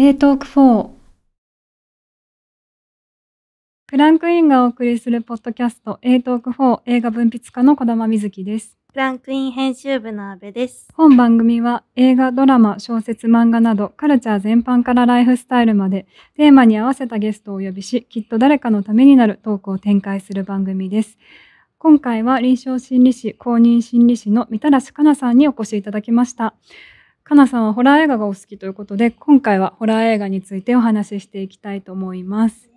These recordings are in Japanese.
A トーク4クランクインがお送りするポッドキャスト A トーク4映画文筆家の児玉瑞希です。クランクイン編集部の阿部です。本番組は映画、ドラマ、小説、漫画などカルチャー全般からライフスタイルまでテーマに合わせたゲストをお呼びし、きっと誰かのためになるトークを展開する番組です。今回は臨床心理士、公認心理士の三田らし奈さんにお越しいただきました。かなさんはホラー映画がお好きということで、今回はホラー映画についてお話ししていきたいと思います。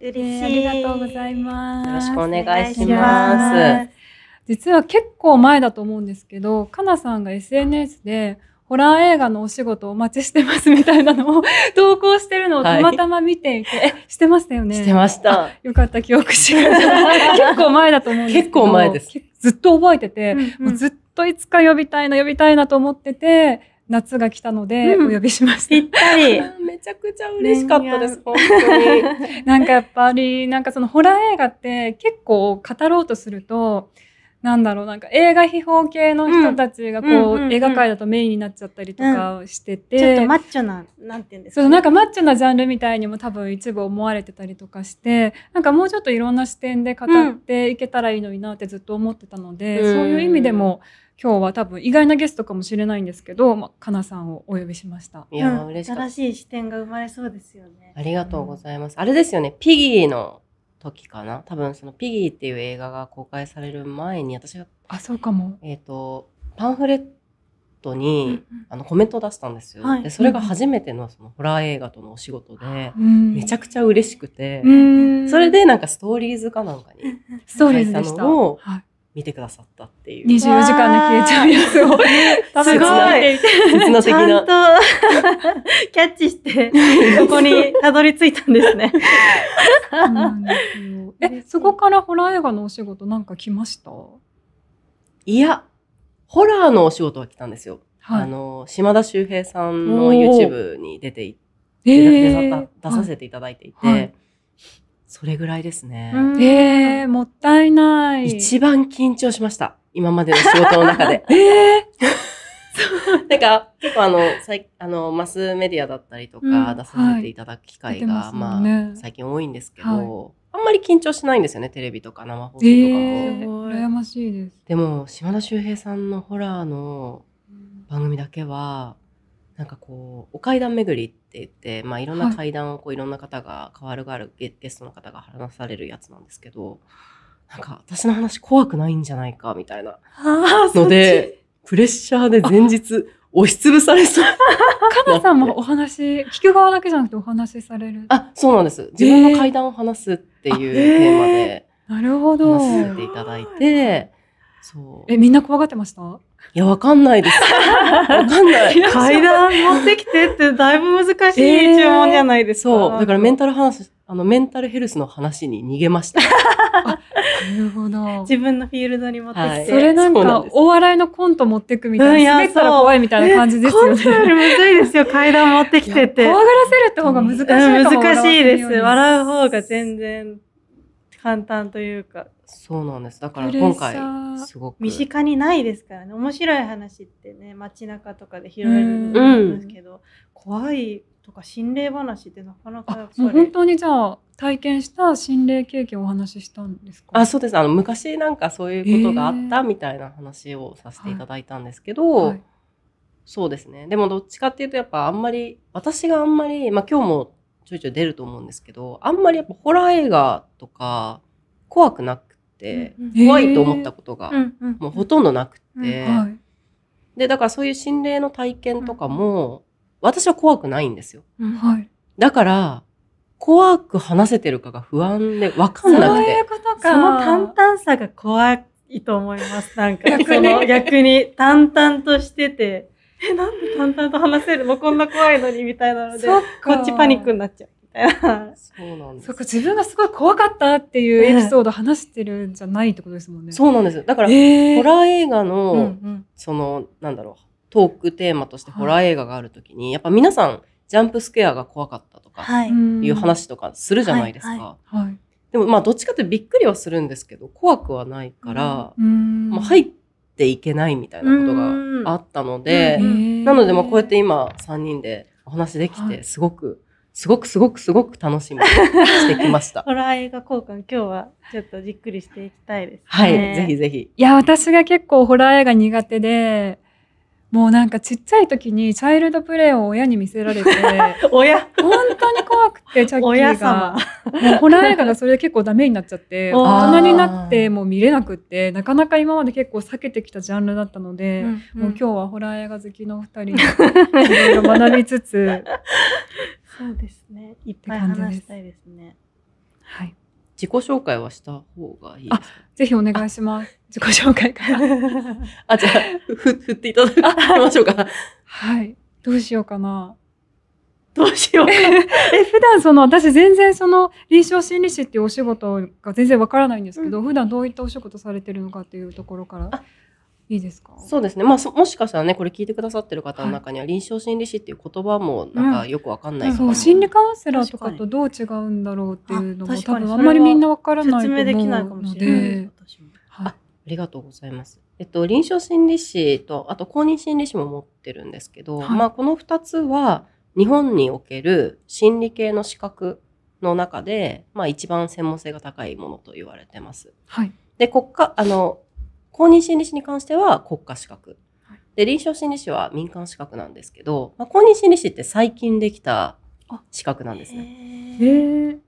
嬉しい、えー、ありがとうございます。よろしくお願いします。実は結構前だと思うんですけど、かなさんが SNS でホラー映画のお仕事お待ちしてますみたいなのを投稿してるのをたまたま見ていて、は い、してましたよねしてました。よかった、記憶しが 結構前だと思うんです結構前です。ずっと覚えてて、うんうん、もうずっといつか呼びたいな、呼びたいなと思ってて、夏が来たのでお呼びしました、うん、ぴったり めちゃくちゃ嬉しかったです、本当に なんかやっぱりなんかそのホラー映画って結構語ろうとするとなんだろうなんか映画秘宝系の人たちがこう,、映画界だとメインになっちゃったりとかしてて、ちょっとマッチョななんて言うんですか、ね、そうなんかマッチョなジャンルみたいにも多分一部思われてたりとかしてなんかもうちょっといろんな視点で語っていけたらいいのになってずっと思ってたので、そういう意味でも。うん今日は多分意外なゲストかもしれないんですけど、まあ、かなさんをお呼びしましたいや、嬉しか新しい視点が生まれそうですよねありがとうございます、うん、あれですよねピギーの時かな多分そのピギーっていう映画が公開される前に私はあそうかもえっ、ー、とパンフレットに、うんうん、あのコメントを出したんですよ、はい、でそれが初めてのそのホラー映画とのお仕事で、うん、めちゃくちゃ嬉しくて、それでなんかストーリーズかなんかにストーリーズでしたはい見てくださったっていう。24時間で消えちゃうやつを。すごい。刹那的な。キャッチして、そこにたどり着いたんですね。え、そこからホラー映画のお仕事なんか来ましたいや、ホラーのお仕事は来たんですよ。はい、あの、島田秀平さんの YouTube に出ていて、出させていただいていて、はいそれぐらいですね。ええー、もったいない。一番緊張しました。今までの仕事の中で。え えー。なんか、結構あの、さいあの、マスメディアだったりとか出させていただく機会が、うんはいまね、あ、最近多いんですけど、はい、あんまり緊張しないんですよね、テレビとか生放送とかも。えー、羨ましいです。でも、島田秀平さんのホラーの番組だけは、なんかこうお階段巡りって言って、まあ、いろんな階段をこういろんな方が代わるがあるゲゲストの方が話されるやつなんですけどなんか私の話怖くないんじゃないかみたいなのでプレッシャーで前日押しつぶされそう。かなさんもお話、聞く側だけじゃなくてお話しされる。あ、そうなんです。自分の階段を話すっていうテーマで、なるほど。話させていただいて、そう。え、みんな怖がってましたいや、わかんないです。わかんない。階段持ってきてってだいぶ難しい注文じゃないですか。えー、そう。だからメンタル話、あの、メンタルヘルスの話に逃げました。なるほど。自分のフィールドに持ってきて。はい、それなんか、お笑いのコント持ってくみたいな、滑ったら怖いみたいな感じですよね。コントよりむずいですよ、階段持ってきてて。怖がらせるって方が難しいかも、うん、難しいです。笑う方が全然簡単というか。そうなんですだから今回すごく身近にないですからね面白い話ってね街中とかで拾えるんですけど、怖いとか心霊話ってなかなかもう本当にじゃあ体験した心霊経験をお話ししたんですかあそうですあの昔なんかそういうことがあったみたいな話をさせていただいたんですけど、えーはい、そうですねでもどっちかっていうとやっぱあんまり私があんまり、まあ、今日もちょいちょい出ると思うんですけどあんまりやっぱホラー映画とか怖くなくて、怖いと思ったことがもうほとんどなくて、でだからそういう心霊の体験とかも、私は怖くないんですよ、だから怖く話せてるかが不安で分かんなくてその淡々さが怖いと思いますなんか逆に淡々としててえなんで淡々と話せるのこんな怖いのにみたいなのでこっちパニックになっちゃう。たいな。そうなんです。ね。自分がすごい怖かったっていうエピソード話してるんじゃないってことですもんね。えー、そうなんですだから、えー、ホラー映画の、うんうん、その、なんだろう、トークテーマとしてホラー映画があるときに、はい、やっぱ皆さん、ジャンプスクエアが怖かったとか、い、う話とかするじゃないですか。はい、はい、でも、まあ、どっちかってびっくりはするんですけど、怖くはないから、うん、まあ、入っていけないみたいなことがあったので、なので、まあ、こうやって今、3人でお話できて、すごく、すごくすごくすごく楽しみしてきました。ホラー映画交換、今日はちょっとじっくりしていきたいです、ね、はい、ぜひぜひ。いや、私が結構ホラー映画苦手で、もうなんかちっちゃい時にチャイルドプレイを親に見せられて、親本当に怖くて、チャッキーが。もうホラー映画がそれで結構ダメになっちゃって、大人になってもう見れなくって、なかなか今まで結構避けてきたジャンルだったので、うんうん、もう今日はホラー映画好きのお二人にいろいろ学びつつ、そうですねいっぱい話したいですねはい自己紹介はした方がいいぜひお願いします。自己紹介から。あ、じゃあ、ふ、振っていただきましょうか。はい。どうしようかな。どうしようか。え、普段その、私全然その、臨床心理士っていうお仕事が全然わからないんですけど、うん、普段どういったお仕事されてるのかっていうところから。いいですかそうですね、まあ、もしかしたらねこれ聞いてくださってる方の中には、臨床心理士っていう言葉もなんかよくわかんない、うん、そう心理カウンセラーとかとどう違うんだろうっていうのも多分あんまりみんなわからないと思うできないかもしれない、はい、ありがとうございます。えっと、臨床心理士とあと公認心理士も持ってるんですけど、はい、まあ、この2つは日本における心理系の資格の中で、まあ、一番専門性が高いものと言われてます。はい、で国家あの公認心理師に関しては国家資格。で、臨床心理士は民間資格なんですけど、まあ、公認心理士って最近できた資格なんですね。へ国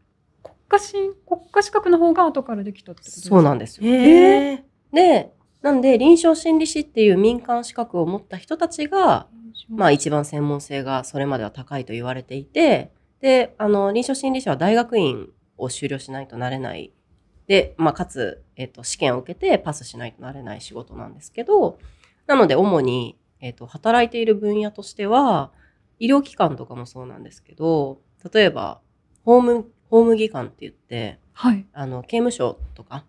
家国家資格の方が後からできたってことですかそうなんですよ。で、なんで臨床心理士っていう民間資格を持った人たちが、まあ一番専門性がそれまでは高いと言われていて、で、あの、臨床心理士は大学院を修了しないとなれないで、まあ、かつ、えっ、と、試験を受けてパスしないとなれない仕事なんですけど、なので主に、えっ、と、働いている分野としては、医療機関とかもそうなんですけど、例えば、法務、法務機関って言って、はい、あの、刑務所とか、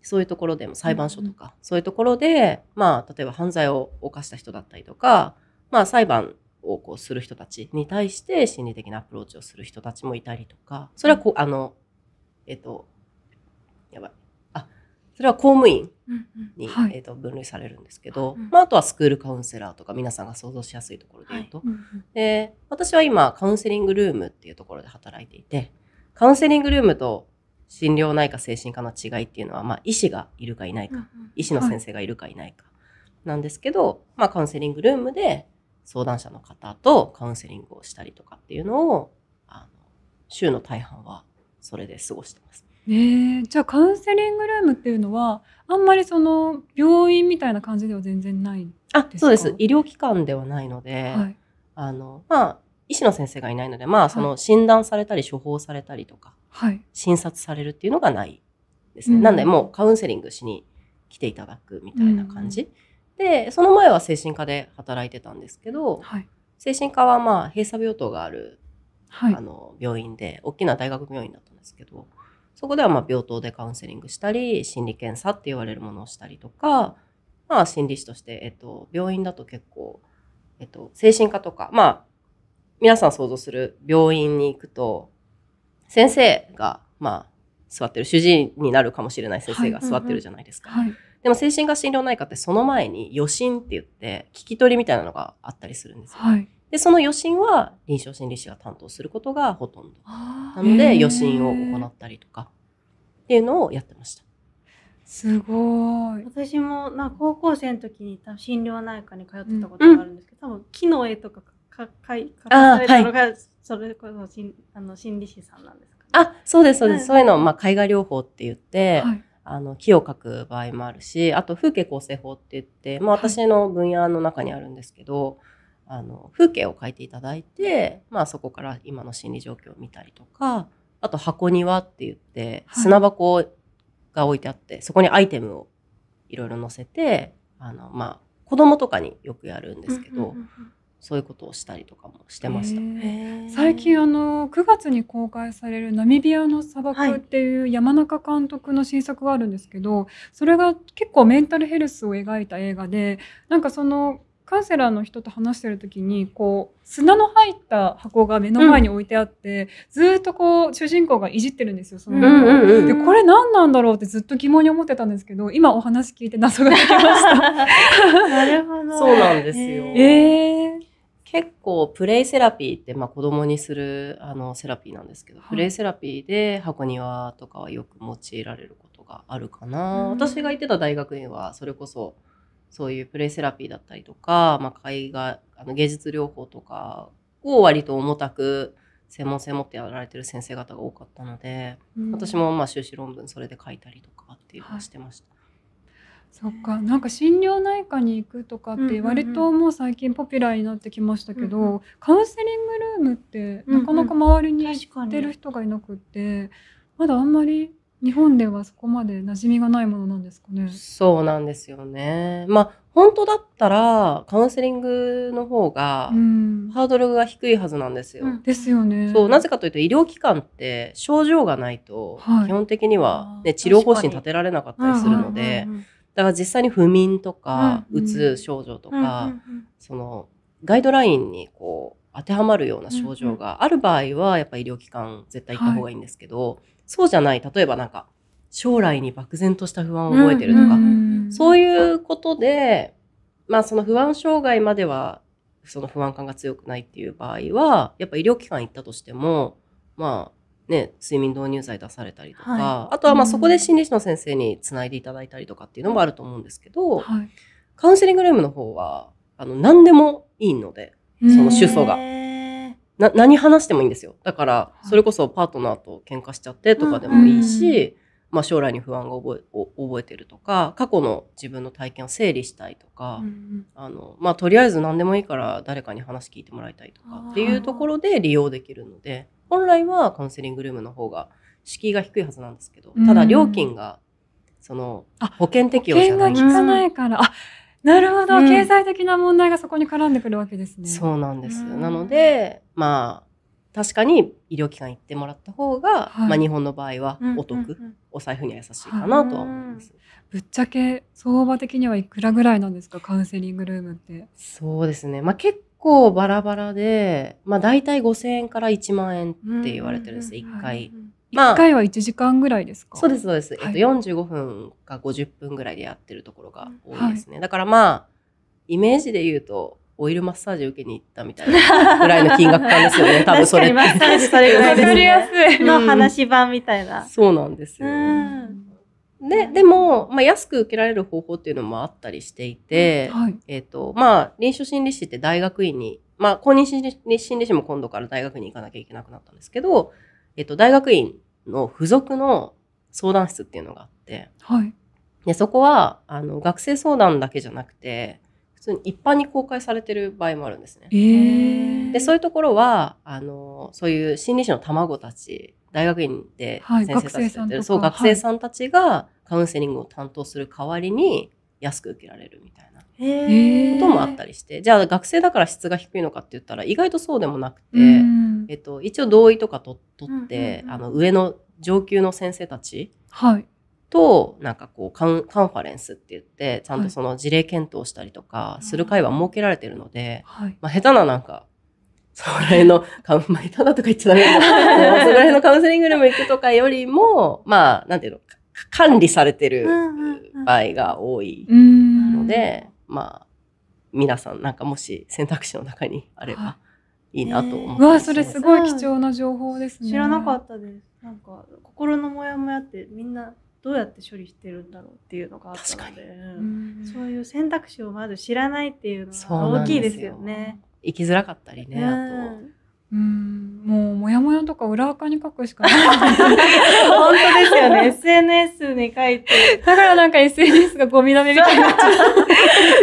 そういうところでも裁判所とか、うん、そういうところで、まあ、例えば犯罪を犯した人だったりとか、まあ、裁判をこうする人たちに対して心理的なアプローチをする人たちもいたりとか、それはこう、あの、えっ、と、やばいあそれは公務員に、うんうんはい、えー、と分類されるんですけど、まあ、あとはスクールカウンセラーとか皆さんが想像しやすいところで言うと、はいうん、で私は今カウンセリングルームっていうところで働いていてカウンセリングルームと心療内科精神科の違いっていうのは、まあ、医師がいるかいないか、うんうん、医師の先生がいるかいないかなんですけど、はい、まあ、カウンセリングルームで相談者の方とカウンセリングをしたりとかっていうのをあの週の大半はそれで過ごしてます。ねえじゃあカウンセリングルームっていうのはあんまりその病院みたいな感じでは全然ないあそうです医療機関ではないので、はい、あのまあ医師の先生がいないので、まあ、その診断されたり処方されたりとか、はい、診察されるっていうのがないですね、うん、なんでもうカウンセリングしに来ていただくみたいな感じ、うん、でその前は精神科で働いてたんですけど、はい、精神科はまあ閉鎖病棟がある、あの病院で大きな大学病院だったんですけどそこではま病棟でカウンセリングしたり心理検査って言われるものをしたりとか、まあ、心理師として、えっと、病院だと結構、えっと、精神科とか、まあ、皆さん想像する病院に行くと先生が、まあ、座ってる主治医になるかもしれない先生が座ってるじゃないですか。でも精神科診療内科ってその前に予診って言って聞き取りみたいなのがあったりするんですよ、はい、でその予診は臨床心理士が担当することがほとんどなので予診を行ったりとかっていうのをやってました。すごい私もな高校生の時に多分診療内科に通ってたことがあるんですけど、うん、多分木の絵とかかかいかかされたのが、はい、それこそしんあの心理士さんなんですか、あそうですそうです、そういうのまあ、絵画療法って言って、はい、あの木を描く場合もあるしあと風景構成法って言って、まあ、私の分野の中にあるんですけど、はいあの風景を描いていただいて、まあ、そこから今の心理状況を見たりとかあと箱庭って言って、砂箱が置いてあってそこにアイテムをいろいろ載せてあの、まあ、子供とかによくやるんですけど。ううそういうことをしたりとかもしてました。最近あの9月に公開されるナミビアの砂漠っていう山中監督の新作があるんですけど、はい、それが結構メンタルヘルスを描いた映画で、なんかそのカウンセラーの人と話してる時にこう砂の入った箱が目の前に置いてあって、うん、ずっとこう主人公がいじってるんですよその、うんうん、でこれ何なんだろうってずっと疑問に思ってたんですけど今お話聞いて謎が解きました なるほどそうなんですよ、えー、結構プレイセラピーって、まあ、子供にするあのセラピーなんですけど、はい、プレイセラピーで箱庭とかはよく用いられることがあるかな、私が行ってた大学院はそれこそそういうプレイセラピーだったりとか、まあ、絵画あの芸術療法とかを割と重たく専門性持ってやられてる先生方が多かったので、うん、私もまあ修士論文それで書いたりとかっていうのをしてました。はいそっかなんか心療内科に行くとかって割ともう最近ポピュラーになってきましたけど、うんうん、カウンセリングルームってなかなか周りに知ってる人がいなくって、まだあんまり日本ではそこまで馴染みがないものなんですかね。そうなんですよね。まあ本当だったらカウンセリングの方がハードルが低いはずなんですよ。うん、ですよね。そうなぜかというと医療機関って症状がないと基本的にはね、はい、治療方針立てられなかったりするので、だから実際に不眠とか、うつ症状とか、そのガイドラインにこう当てはまるような症状がある場合はやっぱり医療機関絶対行った方がいいんですけど。はいそうじゃない、例えばなんか、将来に漠然とした不安を覚えてるとか、そういうことで、まあその不安障害までは、その不安感が強くないっていう場合は、やっぱ医療機関行ったとしても、まあね、睡眠導入剤出されたりとか、はい、あとはまあそこで心理士の先生につないでいただいたりとかっていうのもあると思うんですけど、はい、カウンセリングルームの方は、あの、何でもいいので、その主訴が。な何話してもいいんですよだからそれこそパートナーと喧嘩しちゃってとかでもいいし、うんうん、まあ、将来に不安が覚え覚えてるとか過去の自分の体験を整理したいとか、うんあのまあ、とりあえず何でもいいから誰かに話聞いてもらいたいとかっていうところで利用できるので本来はカウンセリングルームの方が敷居が低いはずなんですけどただ料金がその保険適用じゃないですか。うん、なるほど、うん、経済的な問題がそこに絡んでくるわけですね。そうなんです。うん、なので、まあ、確かに医療機関行ってもらった方が、はい、まあ、日本の場合はお得、うんうんうん、お財布には優しいかなとは思います。ぶっちゃけ相場的にはいくらぐらいなんですか、カウンセリングルームって。そうですね。まあ、結構バラバラで、まあ、大体5000円から一万円って言われてるんです、うんうんうん、回まあ、1回は1時間ぐらいですかそうですそうです、はい、えっと、45分か50分ぐらいでやってるところが多いですね、はい、だからまあイメージで言うとオイルマッサージ受けに行ったみたいなぐらいの金額感ですよね 多分それマッサージされぐらいですの話版みたいな、そうなんですよ、ね、ででも、まあ、安く受けられる方法っていうのもあったりしていて、うんはい、えっとまあ、臨床心理士って大学院に、まあ、公認心理士も今度から大学に行かなきゃいけなくなったんですけどえっと、大学院の付属の相談室っていうのがあって、はい、でそこはあの学生相談だけじゃなくて普通に一般に公開されてる場合もあるんですね。えー、でそういうところはあのそういう心理師の卵たち大学院で先生たちやってる、はい、そう学生さんたちがカウンセリングを担当する代わりに安く受けられるみたいな。こともあったりしてじゃあ学生だから質が低いのかって言ったら意外とそうでもなくて、うん、えっと、一応同意とかと取って、あの上の上級の先生たちと、なんかこうカンカンファレンスって言ってちゃんとその事例検討したりとかする会は設けられてるので、はい、まあ、下手ななんかそれの、カウン、まあ、手だとか言っちゃダメだそれのカウンセリングでもム行くとかよりも、まあ、なんていうの、管理されてる場合が多いので、うんうんうんまあ、皆さんなんかもし選択肢の中にあればいいなと思って、はい、わそれすごい貴重な情報ですね知らなかったですなんか心のモヤモヤってみんなどうやって処理してるんだろうっていうのがあったので、うそういう選択肢をまず知らないっていうのが大きいですよね生きづらかったりね、あとうんもうモヤモヤとか裏垢に書くしかない本当ですよね SNS に書いてだからなんか SNS がゴミの。めみたいになっちゃう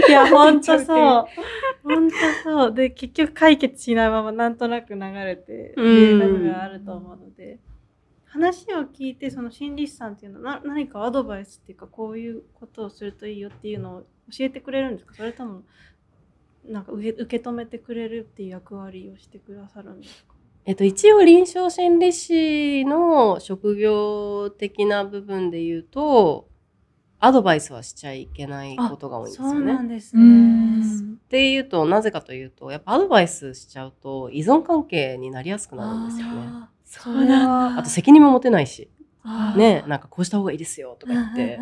いや本当そう 本当そうで結局解決しないままなんとなく流れてっていうのがあると思うので。話を聞いてその心理師さんっていうのは何かアドバイスっていうかこういうことをするといいよっていうのを教えてくれるんですかそれともなんか受け受け止めてくれるっていう役割をしてくださるんですかえっと、一応臨床心理士の職業的な部分で言うとアドバイスはしちゃいけないことが多いんですよね。そうなんですねっていうとなぜかというとやっぱアドバイスしちゃうと依存関係になりやすくなるんですよね。そうだあと責任も持てないし。ね、なんかこうした方がいいですよとか言って、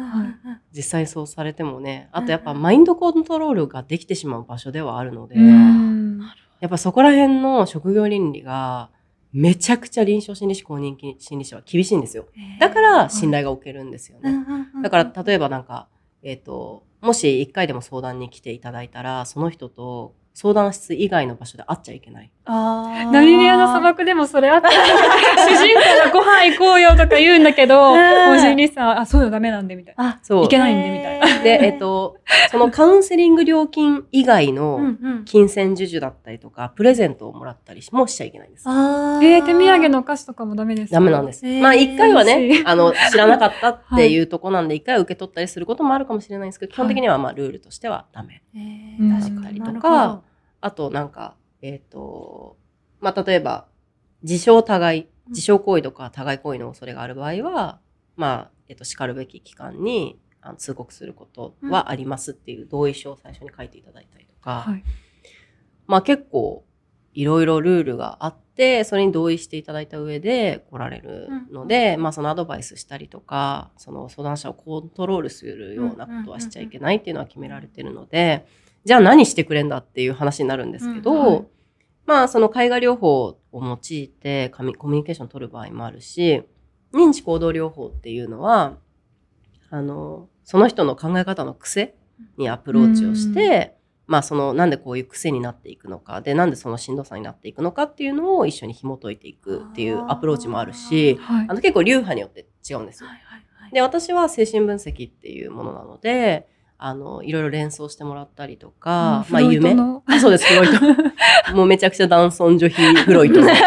実際そうされてもねあとやっぱマインドコントロールができてしまう場所ではあるので、やっぱそこら辺の職業倫理がめちゃくちゃ臨床心理士公認心理士は厳しいんですよだから信頼が置けるんですよね、だから例えばなんか、えーと、ともし1回でも相談に来ていただいたらその人と相談室以外の場所で会っちゃいけないナミビアの砂漠でもそれあった 主人公がご飯行こうよとか言うんだけど、おじいりさあ、そうよ、ダメなんで、みたいな。あ、そう。いけないんで、みたいな。で、えっと、そのカウンセリング料金以外の金銭授受だったりとか、プレゼントをもらったりもしちゃいけないんです。あえー、手土産のお菓子とかもダメですダメなんです。まあ、一回はね、あの、知らなかったっていうとこなんで、一回受け取ったりすることもあるかもしれないんですけど、基本的にはまあ、ルールとしてはダメだったりとか、あとなんか、えっ、ー、と、まあ、例えば、自傷互い、自傷行為とか互い行為の恐れがある場合は、まあ、えっ、ー、と、叱るべき機関にあの通告することはありますっていう同意書を最初に書いていただいたりとか、はい、まあ結構いろいろルールがあって、それに同意していただいた上で来られるので、うん、まあそのアドバイスしたりとか、その相談者をコントロールするようなことはしちゃいけないっていうのは決められてるので、うんじゃあ何してくれんだっていう話になるんですけど、うんはい、まあその絵画療法を用いてコミュニケーションを取る場合もあるし認知行動療法っていうのはあのその人の考え方の癖にアプローチをして、うん、まあそのなんでこういう癖になっていくのかでなんでそのしんどさになっていくのかっていうのを一緒に紐解いていくっていうアプローチもあるしはい、あの結構流派によって違うんですよ。はいはいはい、で私は精神分析っていうものなので。あの、いろいろ連想してもらったりとか、うん、まあ夢。あ、そうです、フロイト。もうめちゃくちゃ男尊女卑、フロイトの。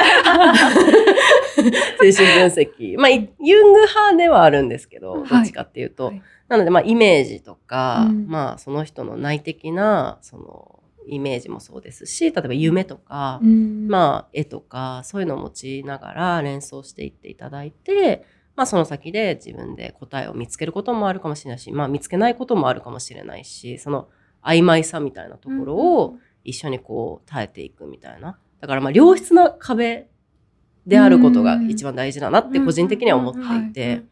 精神分析。まあ、ユング派ではあるんですけど、どっちかっていうと。はい、なので、まあ、イメージとか、うん、まあ、その人の内的な、その、イメージもそうですし、例えば夢とか、うん、まあ、絵とか、そういうのを持ちながら連想していっていただいて、まあ、その先で自分で答えを見つけることもあるかもしれないし、まあ、見つけないこともあるかもしれないしその曖昧さみたいなところを一緒にこう耐えていくみたいなだからまあ良質な壁であることが一番大事だなって個人的には思っていて。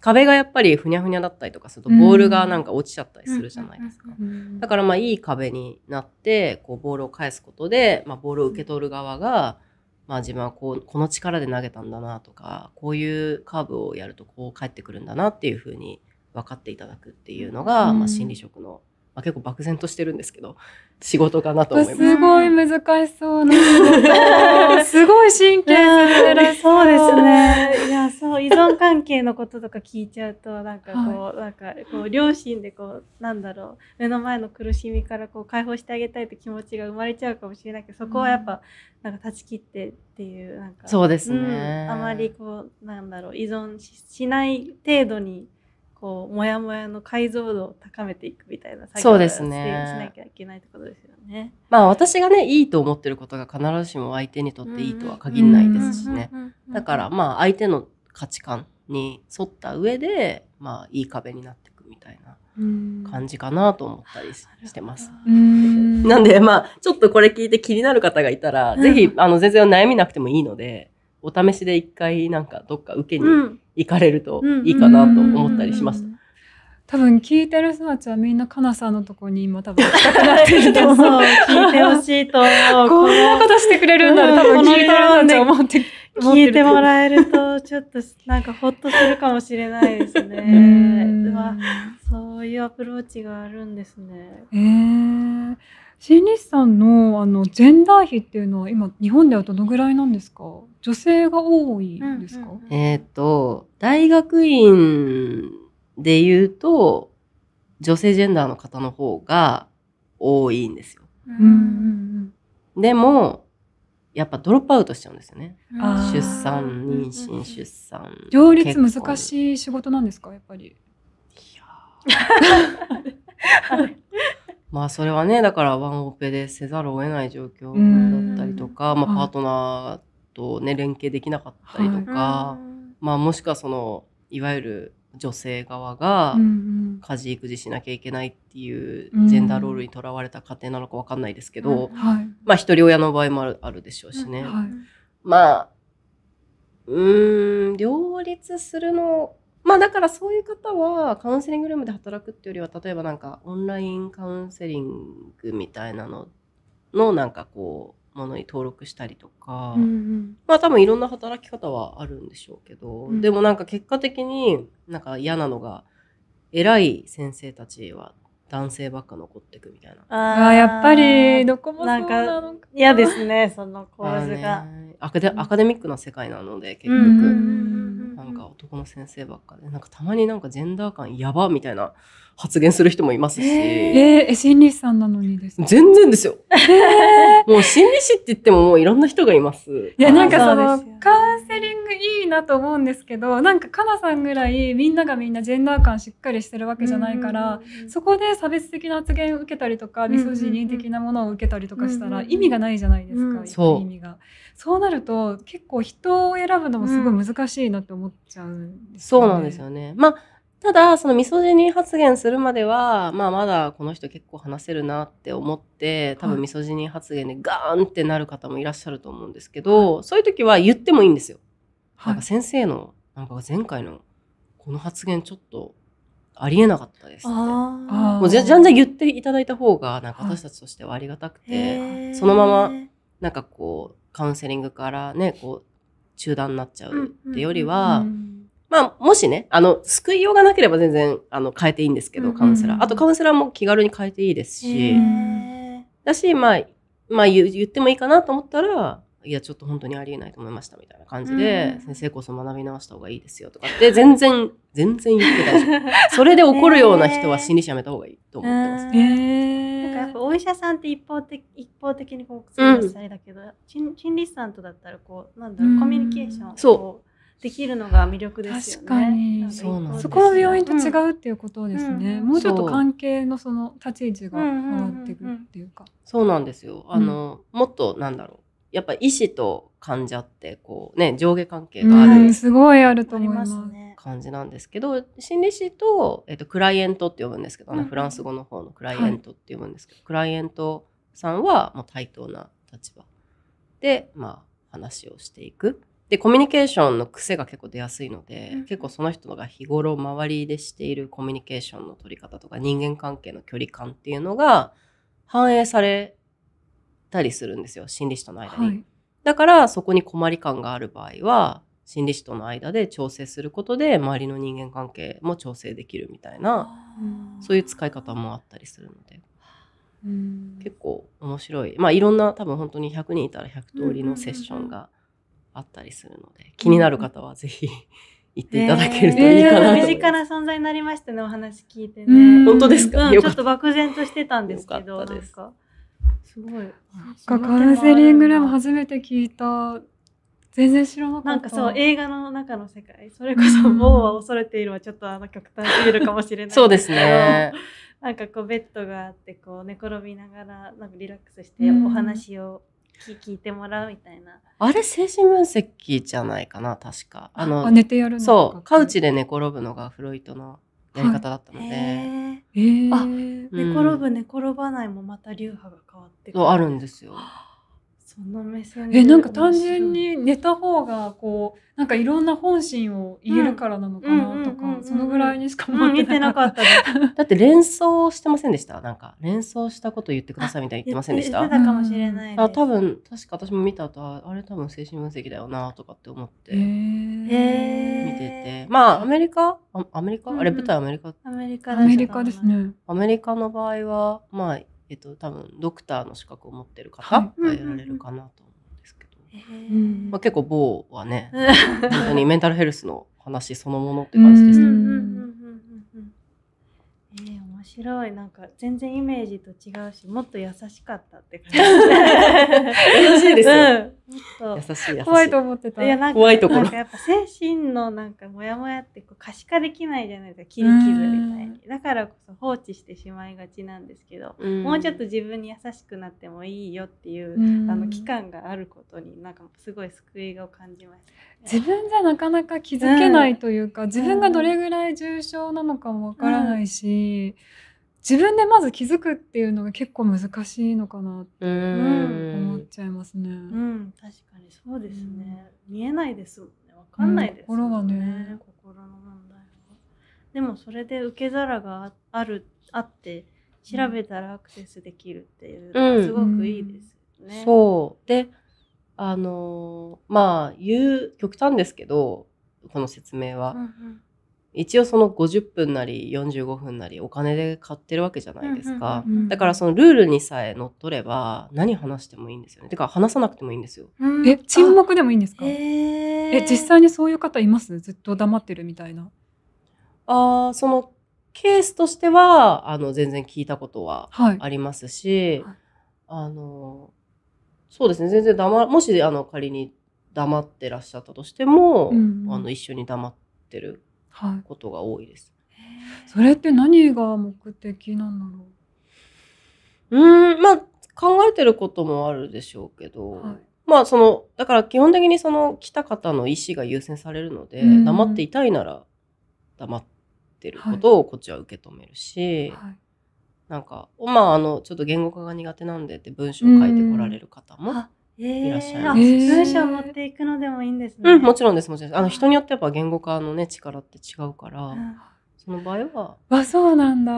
壁がやっぱりふにゃふにゃだったりとかするとボールがなんか落ちちゃったりするじゃないですか、だからまあいい壁になってこうボールを返すことで、まあ、ボールを受け取る側がまあ、自分はこうこの力で投げたんだなとかこういうカーブをやるとこう返ってくるんだなっていうふうに分かっていただくっていうのが、まあ、心理職のまあ、結構漠然としてるんですけど仕事かなと思いますすごい難しそうな すごい神経するそうですねいやそう依存関係のこととか聞いちゃうとなんかこう、はい、なんかこう両親でこうなんだろう目の前の苦しみからこう解放してあげたいって気持ちが生まれちゃうかもしれないけどそこはやっぱ、うん、なんか断ち切ってっていうなんかそうですね、うん、あまりこうなんだろう依存ししない程度にこうモヤモヤの解像度を高めていくみたいな作業を、ね、しなきゃいけないってことですよね。まあ私がねいいと思ってることが必ずしも相手にとっていいとは限らないですしね。だからまあ相手の価値観に沿った上でまあいい壁になっていくみたいな。感じかなと思ったりしてます。んなんで、まあ、ちょっとこれ聞いて気になる方がいたら、うん、ぜひ、あの、全然悩みなくてもいいので、お試しで一回、なんか、どっか受けに行かれるといいかなと思ったりしました。多分聞いてる人たちはみんなかなさんのとこに今多分行きたくなってると思う。聞いてほしいと思う。こんなことしてくれるんだ多分聞いてる思って。聞いてもらえると、ちょっとなんかほっとするかもしれないですね。うそういうアプローチがあるんですね。えー、心理師さんのあのジェンダー比っていうのは今日本ではどのぐらいなんですか女性が多いんですか、うんうん、えっ、ー、と、大学院で言うと、女性ジェンダーの方の方が多いんですよ。でも、やっぱドロップアウトしちゃうんですよね。出産、妊娠、出産。両立難しい仕事なんですか、やっぱり。まあそれはねだからワンオペでせざるを得ない状況だったりとか、まあ、パートナーとね連携できなかったりとか、はい、まあ、もしくはそのいわゆる女性側が家事育児しなきゃいけないっていうジェンダーロールにとらわれた家庭なのか分かんないですけど、うんはい、まあ一人親の場合もあるでしょうしね、んはい、まあうん両立するのまあだからそういう方はカウンセリングルームで働くっていうよりは例えばなんかオンラインカウンセリングみたいなののなんかこうものに登録したりとか、うんうん、まあ多分いろんな働き方はあるんでしょうけど、うん、でもなんか結果的になんか嫌なのが偉い先生たちは男性ばっか残ってくみたいな。ああ、やっぱり、どこもそうなのか嫌ですね、その構図が、ねアカデ。アカデミックな世界なので、結局。うんうんうん男の先生ばっかでなんかたまになんかジェンダー感やばみたいな発言する人もいますし、えー、え心理師さんなのにです全然ですよ、えー、もう心理師って言ってももういろんな人がいますいやなんかその、カウンセリングいいなと思うんですけどなんかかなさんぐらいみんながみんなジェンダー感しっかりしてるわけじゃないからそこで差別的な発言を受けたりとかミソジニ的なものを受けたりとかしたら意味がないじゃないですか、うん、意味がそうなると結構人を選ぶのもすごい難しいなって思っちゃうん、ね、そうなんですよね。まあただそのみそじに発言するまでは、まあ、まだこの人結構話せるなって思って多分みそじに発言でガーンってなる方もいらっしゃると思うんですけど、はい、そういう時は言ってもいいんですよ。はい、なんか先生のなんか前回のこの発言ちょっとありえなかったですってもうじゃんじゃん言っていただいた方がなんか私たちとしてはありがたくて、はい、そのままなんかこうカウンセリングからねこう中断になっちゃうってよりは。うんうんうんまあ、もしね、あの、救いようがなければ全然、あの、変えていいんですけど、カウンセラー。あと、カウンセラーも気軽に変えていいですし、だし、まあ、まあ言、言ってもいいかなと思ったら、いや、ちょっと本当にありえないと思いましたみたいな感じで、先生こそ学び直した方がいいですよとかって全然、全然言って大丈夫。それで怒るような人は心理師やめた方がいいと思ってますね。なんかお医者さんって一方的一方的にこう、だけど、心理師さんとだったらこう、なんだろう、コミュニケーションを。そうできるのが魅力ですよね。確かにそうなん、ね、そこは病院と違うっていうことですね、うん、もうちょっと関係のその立ち位置が変わってくっていうか。そうなんですよあの、うん、もっとなんだろうやっぱ医師と患者ってこうね上下関係がある、うん、すごいあると思います感じなんですけど、心理師と,、えっとクライエントって呼ぶんですけどね、うん、フランス語の方のクライエントって呼ぶんですけど、はい、クライエントさんはもう対等な立場で、まあ、話をしていくでコミュニケーションの癖が結構出やすいので、うん、結構その人が日頃周りでしているコミュニケーションの取り方とか人間関係の距離感っていうのが反映されたりするんですよ心理師との間に、はい、だからそこに困り感がある場合は心理師との間で調整することで周りの人間関係も調整できるみたいなそういう使い方もあったりするので。結構面白い、まあ、いろんな多分本当に100人いたら100通りのセッションが、うんうんうんあったりするので気になる方はぜひ行っていただけるといいかな、えー、身近な存在になりましたねお話聞いてね本当ですか,、ちょっと漠然としてたんですけどすごいカウンセリングラム初めて聞いた全然知らなかったなんかそう映画の中の世界それこそ「某は恐れている」はちょっとあの極端すぎるかもしれないそうですね なんかこうベッドがあってこう寝転びながらなんかリラックスしてお話を、うん聞いてもらうみたいなあれ精神分析じゃないかな確かあの寝てやるそうカウチで寝転ぶのがフロイトのやり方だったので、はい、えー、あ寝転ぶ、寝転ばないもまた流派が変わってくるあるんですよそんな目線えなんか単純に寝た方がこうなんかいろんな本心を言えるからなのかなとかそのぐらいにしか思てなかった、だって連想してませんでしたなんか連想したこと言ってくださいみたいに言ってませんでしたかもしれないあ多分確か私も見た後あれ多分精神分析だよなとかって思って見ててまあアメリカアメリカ、あれ舞台アメリカアメリカですねアメリカの場合はまあえっと、多分ドクターの資格を持ってる方がやられるかなと思うんですけど、まあ、結構某はね 本当にメンタルヘルスの話そのものって感じでした。えー、面白いなんか全然イメージと違うしもっと優しかったって感じ 優しいですよ、うん優しい怖いと思ってたいやなんか怖いところやっぱ精神のなんかモヤモヤってこう可視化できないじゃないですか切り傷みたいにだからこそ放置してしまいがちなんですけど、うん、もうちょっと自分に優しくなってもいいよっていう、うん、あの期間があることになんかすごい救いを感じます、ね、自分じゃなかなか気づけないというか、うん、自分がどれぐらい重症なのかもわからないし、自分でまず気づくっていうのが結構難しいのかなって、うん、思っちゃいますね。うん、確かにそうですね、うん、見えないですもんね。わかんないですね、うん、心がね。心の問題は。でもそれで受け皿があるあって調べたらアクセスできるっていうのはすごくいいですよね。そうであのー、まあ言う極端ですけどこの説明は。うんうん一応その50分なり45分なりお金で買ってるわけじゃないですか、うんうんうんだからそのルールにさえ乗っ取れば何話してもいいんですよねてか話さなくてもいいんですよ、うん、え沈黙でもいいんですか、え実際にそういう方いますずっと黙ってるみたいなあそのケースとしてはあの全然聞いたことはありますし、はい、あのそうですね全然黙もしあの仮に黙ってらっしゃったとしても、うん、あの一緒に黙ってることが多いです。はい、それって何が目的なんだろううんまあ考えてることもあるでしょうけど、はい、まあそのだから基本的にその来た方の意思が優先されるので、うん、黙っていたいなら黙ってることをこっちは受け止めるし、はい、なんかまああのちょっと言語化が苦手なんでって文章を書いてこられる方も。うんいらっしゃいます、文章持っていくのでもいいんですね、うん、もちろんですもちろんあの人によってやっぱ言語化のね力って違うから、その場合はわ、そうなんだ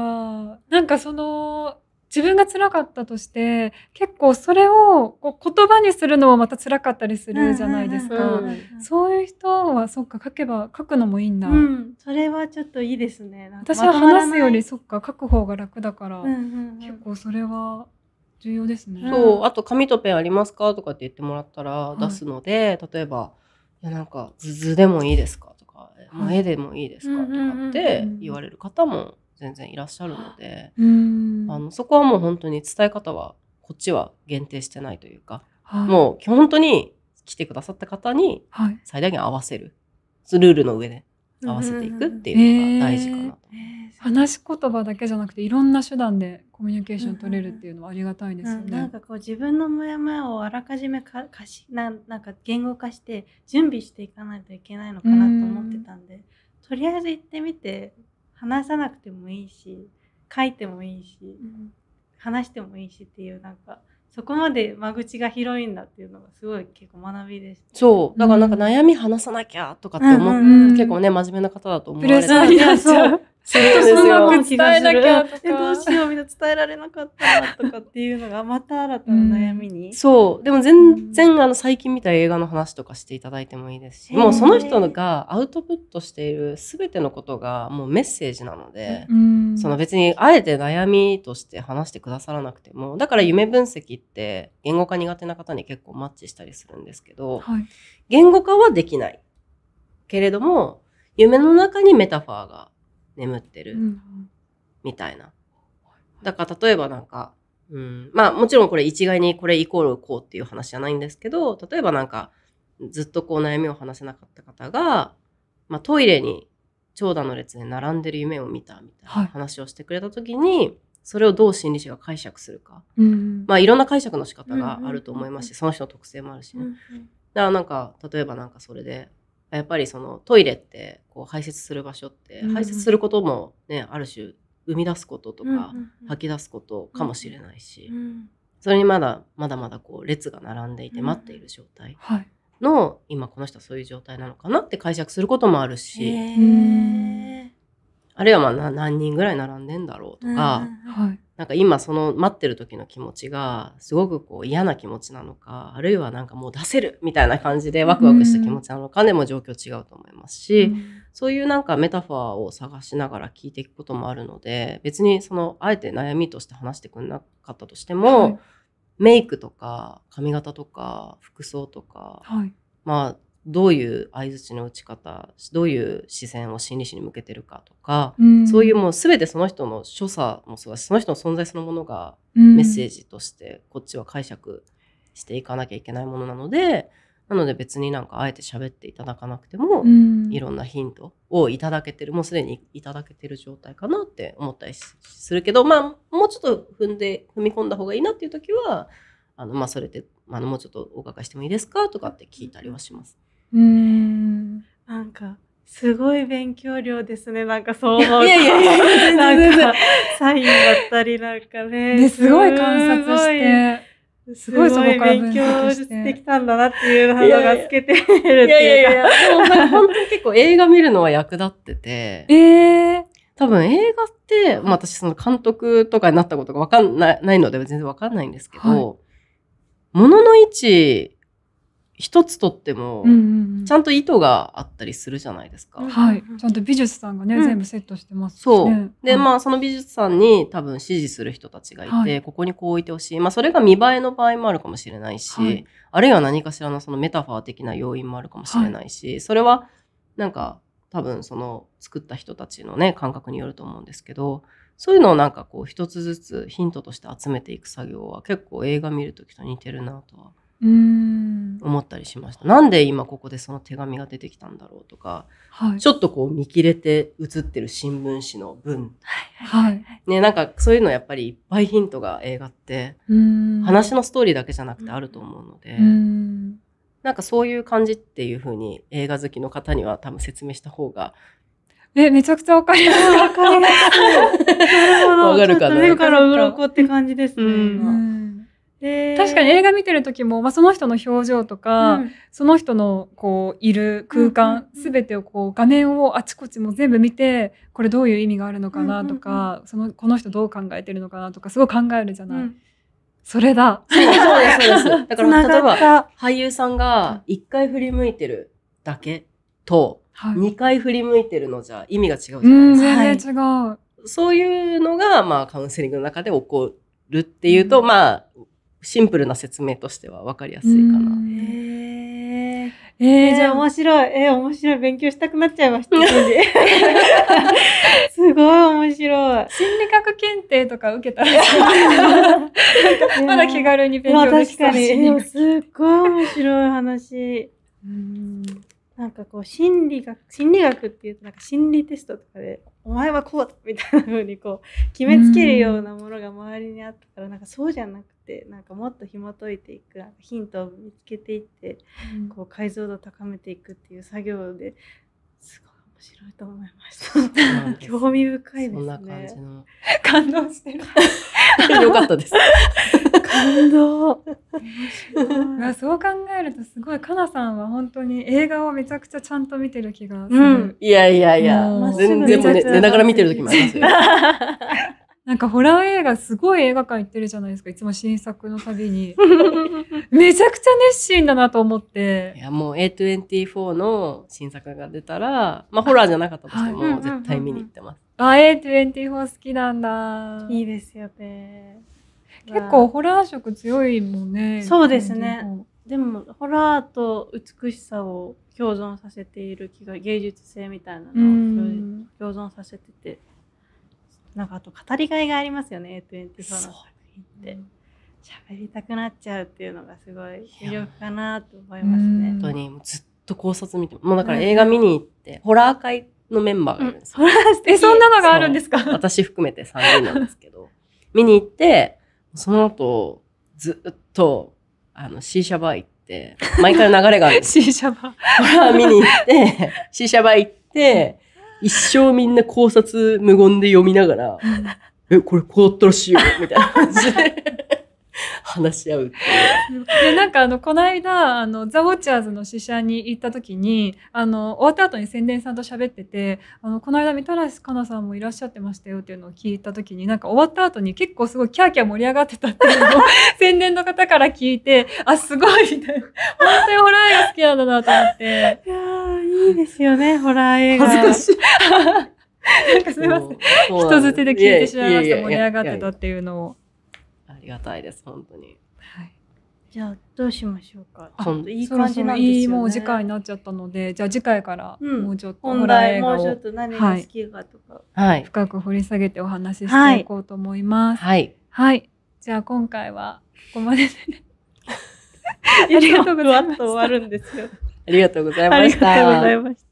なんかその自分が辛かったとして結構それをこう言葉にするのもまた辛かったりするじゃないですか、そういう人はそっか書けば書くのもいいんだ、うん、それはちょっといいですね私は話すよりそっか書く方が楽だから、うんうんうん、結構それは重要ですねそうあと紙とペンありますかとかって言ってもらったら出すので、はい、例えば「いやなんか図図でもいいですか?」とか「ま絵でもいいですか?」とかって言われる方も全然いらっしゃるので、あのそこはもう本当に伝え方はこっちは限定してないというか、はい、もう本当に来てくださった方に最大限合わせる、はい、ルールの上で合わせていくっていうのが大事かな、と。話し言葉だけじゃなくていろんな手段でコミュニケーション取れるっていうのはありがたいですよね。うんうん、なんかこう自分のモヤモヤをあらかじめかかしななんか言語化して準備していかないといけないのかなと思ってたんで、とりあえず行ってみて話さなくてもいいし書いてもいいし、話してもいいしっていうなんか。そこまで間口が広いんだっていうのがすごい結構学びでした、そうだからなんか悩み話さなきゃとかって思う、うん、結構ね真面目な方だと思われたり、うん、そうそれとうまく伝えなきゃとかどうしようみんな伝えられなかったなとかっていうのがまた新たな悩みに、うん、そうでも全然あの最近見た映画の話とかしていただいてもいいですし、もうその人がアウトプットしている全てのことがもうメッセージなので、うん、その別にあえて悩みとして話してくださらなくてもだから夢分析って言語化苦手な方に結構マッチしたりするんですけど、はい、言語化はできないけれども夢の中にメタファーが眠ってる、みたいな。だから例えばなんか、うん、まあもちろんこれ一概にこれイコールこうっていう話じゃないんですけど、例えばなんかずっとこう悩みを話せなかった方が、まあ、トイレに長蛇の列で並んでる夢を見たみたいな話をしてくれた時に、はい、それをどう心理師が解釈するか、うん、まあいろんな解釈の仕方があると思いますし、うんその人の特性もあるしね。だからなんか例えばなんかそれでやっぱりそのトイレってこう排泄する場所って排泄することもね、ある種生み出すこととか吐き出すことかもしれないし、それにまだまだまだこう列が並んでいて待っている状態の、今この人はそういう状態なのかなって解釈することもあるしあるいはまあ何人ぐらい並んでんだろうとか、なんか今その待ってる時の気持ちがすごくこう嫌な気持ちなのかあるいはなんかもう出せるみたいな感じでワクワクした気持ちなのかでも状況違うと思いますし、うん、そういうなんかメタファーを探しながら聞いていくこともあるので別にそのあえて悩みとして話してくれなかったとしても、はい、メイクとか髪型とか服装とか、はい、まあどういう相づちの打ち方どういう視線を心理師に向けてるかとか、うん、そういうもう全てその人の所作もそうだしその人の存在そのものがメッセージとしてこっちは解釈していかなきゃいけないものなのでなので別になんかあえて喋っていただかなくても、うん、いろんなヒントをいただけてるもうすでにいただけてる状態かなって思ったりするけどまあもうちょっと踏んで踏み込んだ方がいいなっていう時はあのまあそれで、あのもうちょっとお伺いしてもいいですかとかって聞いたりはします。うん。なんか、すごい勉強量ですね。なんかそう思う。いやいやいや、なんか、サインだったりなんかね。ねすごい観察して。すごいそこから勉強してきたんだなっていうのがつけてるっていうか。いやいやいや、でも本当に結構映画見るのは役立ってて。ええー、多分映画って、まあ、私その監督とかになったことがわかんないので全然わかんないんですけど、はい、物の位置一つとっても、ちゃんと意図があったりするじゃないですか。はい。ちゃんと美術さんがね、うん、全部セットしてますし、ね、そう。で、まあ、その美術さんに多分支持する人たちがいて、はい、ここにこう置いてほしい。まあ、それが見栄えの場合もあるかもしれないし、はい、あるいは何かしらのそのメタファー的な要因もあるかもしれないし、それは、なんか、多分その作った人たちのね、感覚によると思うんですけど、そういうのをなんかこう、一つずつヒントとして集めていく作業は結構映画見るときと似てるなとは。思ったりしましたなんで今ここでその手紙が出てきたんだろうとか、はい、ちょっとこう見切れて写ってる新聞紙の文、はい、ね、なんかそういうのやっぱりいっぱいヒントが映画って話のストーリーだけじゃなくてあると思うので。なんかそういう感じっていうふうに映画好きの方には多分説明した方がえ、めちゃくちゃわかります。わかります。かるかど。わかるかな。目から鱗って感じですね。うん確かに映画見てる時も、まあ、その人の表情とか、うん、その人のこういる空間、うんうん、てをこう画面をあちこちも全部見てこれどういう意味があるのかなとか、うんうんうん、そのこの人どう考えてるのかなとかすごい考えるじゃない。うん、それだ。そうです、そうです。だから、例えば、俳優さんが一回振り向いてるだけと、はい、2回振り向いてるのじゃ意味が違うじゃないですか。全然違う、そういうのが、まあ、カウンセリングの中で起こるっていうと、まあ、シンプルな説明としては分かりやすいかな。えー、えー、じゃあ面白い。えー、面白い。勉強したくなっちゃいました。すごい面白い。心理学検定とか受けたら、まだ気軽に勉強できたし。確かに。すっごい面白い話。うんなんかこう心理学、心理学っていうとなんか心理テストとかでお前はこうだみたいな風にこう決めつけるようなものが周りにあったからなんかそうじゃなくてなんかもっと紐解いていくヒントを見つけていってこう解像度を高めていくっていう作業ですごい面白いと思いました。興味深いですね。感じの 感動してる。よ かったです。感動そう考えるとすごいかなさんは本当に映画をめちゃくちゃちゃんと見てる気がする、うん、いやいやいや全然も寝ながら見てる時もありますよ なんかホラー映画すごい映画館行ってるじゃないですかいつも新作のたびに めちゃくちゃ熱心だなと思っていやもう A24 の新作が出たらまあホラーじゃなかったとしても絶対見に行ってますあ A24 好きなんだいいですよね結構ホラー色強いもんねそうですねでもホラーと美しさを共存させている気が芸術性みたいなのを共存させててなんかあと語りがいがありますよね24の作品って。喋りたくなっちゃうっていうのがすごい魅力かなと思いますね。本当にずっと考察見てもうだから映画見に行って、うん、ホラー界のメンバーがいるんですよ。うん、えそんなのがあるんですか私含めて3人なんですけど見に行ってその後、ずっと、あの、シーシャバー行って、毎回流れがある シーシャバー。ほら、ー見に行って、シーシャバー行って、一生みんな考察無言で読みながら、え、これこうだったらしいよ、みたいな感じで。話し合うう。でなんかあのこの間あのザ・ウォッチャーズの試写に行った時にあの終わった後に宣伝さんと喋っててあのこの間みたらしかなさんもいらっしゃってましたよっていうのを聞いた時になんか終わった後に結構すごいキャーキャー盛り上がってたっていうのを 宣伝の方から聞いてあすごいみたいな本当にホラー映画好きなんだなと思って。いやいいですよねホラー映画。恥ずかしい。なんかすみません人づてで聞いてしまいました盛り上がってたっていうのを。ありがたいです本当に。はいじゃあどうしましょうか。今度いい感じなんですよ、ね、いいもう次回になっちゃったので、じゃあ次回からもうちょっと、うん、本題もうちょっと何が好きかとか、はい、深く掘り下げてお話ししていこうと思います。はい。はい。じゃあ今回はここまでで、ね。ありがとうございました。ありがとうございました。